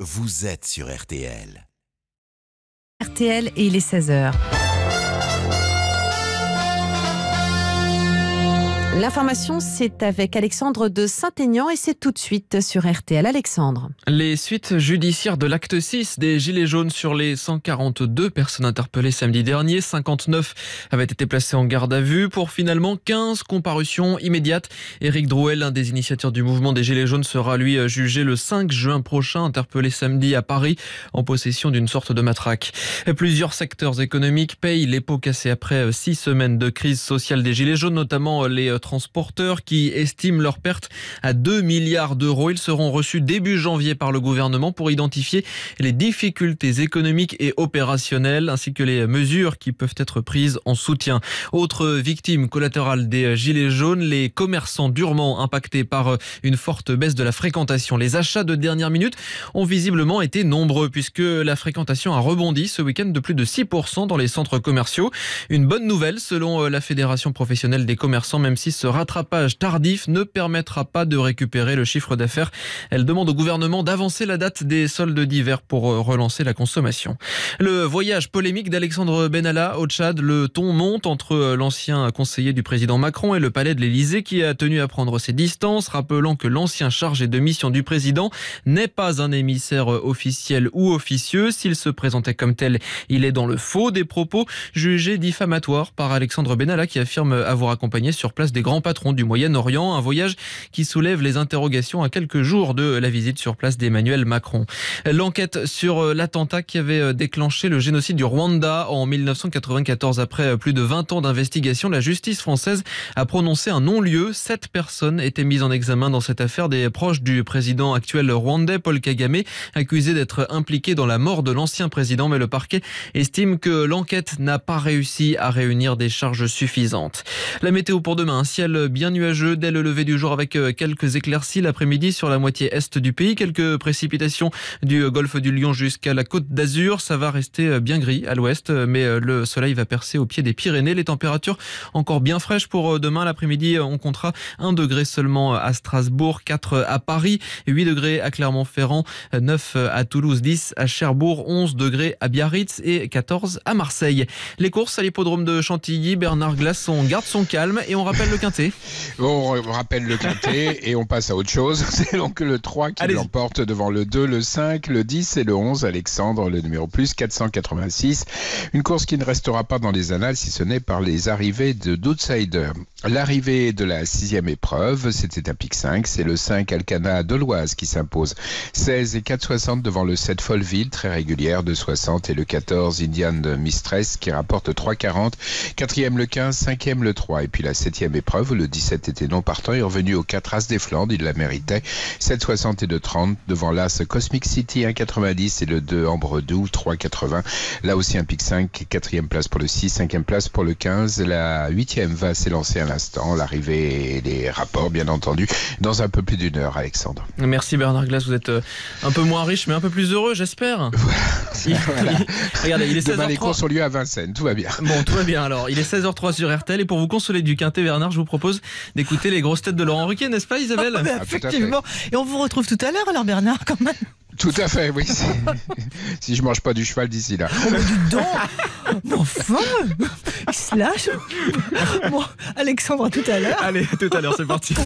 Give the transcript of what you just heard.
Vous êtes sur RTL. RTL et il est 16h. L'information, c'est avec Alexandre de Saint-Aignan et c'est tout de suite sur RTL. Alexandre. Les suites judiciaires de l'acte 6 des Gilets jaunes sur les 142 personnes interpellées samedi dernier, 59 avaient été placées en garde à vue pour finalement 15 comparutions immédiates. Éric Drouel, l'un des initiateurs du mouvement des Gilets jaunes, sera lui jugé le 5 juin prochain, interpellé samedi à Paris en possession d'une sorte de matraque. Et plusieurs secteurs économiques payent les pots cassés après six semaines de crise sociale des Gilets jaunes, notamment les transporteurs qui estiment leur pertes à 2 milliards d'euros. Ils seront reçus début janvier par le gouvernement pour identifier les difficultés économiques et opérationnelles ainsi que les mesures qui peuvent être prises en soutien. Autre victime collatérale des Gilets jaunes, les commerçants durement impactés par une forte baisse de la fréquentation. Les achats de dernière minute ont visiblement été nombreux puisque la fréquentation a rebondi ce week-end de plus de 6% dans les centres commerciaux. Une bonne nouvelle selon la Fédération professionnelle des commerçants, même si ce rattrapage tardif ne permettra pas de récupérer le chiffre d'affaires. Elle demande au gouvernement d'avancer la date des soldes d'hiver pour euh, relancer la consommation. Le voyage polémique d'Alexandre Benalla au Tchad, le ton monte entre euh, l'ancien conseiller du président Macron et le palais de l'Élysée qui a tenu à prendre ses distances, rappelant que l'ancien chargé de mission du président n'est pas un émissaire euh, officiel ou officieux. S'il se présentait comme tel, il est dans le faux des propos jugés diffamatoires par Alexandre Benalla qui affirme avoir accompagné sur place des grand patron du Moyen-Orient. Un voyage qui soulève les interrogations à quelques jours de la visite sur place d'Emmanuel Macron. L'enquête sur euh, l'attentat qui avait euh, déclenché le génocide du Rwanda en 1994 après euh, plus de 20 ans d'investigation, la justice française a prononcé un non-lieu. Sept personnes étaient mises en examen dans cette affaire des proches du président actuel rwandais Paul Kagame, accusé d'être impliqué dans la mort de l'ancien président, mais le parquet estime que l'enquête n'a pas réussi à réunir des charges suffisantes. La météo pour demain, ciel bien nuageux dès le lever du jour avec euh, quelques éclaircies l'après-midi sur la moitié est du pays. Quelques précipitations du golfe du Lion jusqu'à la côte d'Azur. Ça va rester euh, bien gris à l'ouest, euh, mais le soleil va percer au pied des Pyrénées. Les températures encore bien fraîches pour demain. L'après-midi, on comptera 1 degré seulement à Strasbourg, 4 à Paris, 8 degrés à Clermont-Ferrand, 9 à Toulouse, 10 à Cherbourg, 11 degrés à Biarritz et 14 à Marseille. Les courses à l'hippodrome de Chantilly, Bernard Glasson garde son calme et on rappelle le on rappelle le quintet et on passe à autre chose. C'est donc le 3 qui l'emporte devant le 2, le 5, le 10 et le 11. Alexandre, le numéro plus, 486. Une course qui ne restera pas dans les annales si ce n'est par les arrivées de d'outsiders. L'arrivée de la sixième épreuve, c'était à Pic 5, c'est le 5 Alcana de qui s'impose. 16 et 4,60 devant le 7 Folville, très régulière de 60 et le 14 Indian Mistress qui rapporte 3,40. Quatrième le 15, 5 cinquième le 3 et puis la septième épreuve preuve, Le 17 était non partant et revenu aux 4 As des Flandres. Il la méritait. 2,30 devant l'As Cosmic City 1,90 et le 2 Ambre Doux 3,80. Là aussi un pic 5, 4 quatrième place pour le 6, 5e place pour le 15. La 8e va s'élancer à l'instant. L'arrivée et les rapports, bien entendu, dans un peu plus d'une heure, Alexandre. Merci Bernard Glass. Vous êtes euh, un peu moins riche, mais un peu plus heureux, j'espère. Regardez, il est 16 h les courses ont lieu à Vincennes. Tout va bien. Bon, tout va bien alors. Il est 16h03 sur RTL et pour vous consoler du quintet, Bernard, je vous propose d'écouter les grosses têtes de Laurent Ruquier, n'est-ce pas Isabelle ah, Effectivement. Et on vous retrouve tout à l'heure alors Bernard quand même. Tout à fait, oui. si je mange pas du cheval d'ici là. Oh, du don enfin Il se lâche Bon, Alexandre, tout à l'heure. Allez, tout à l'heure, c'est parti.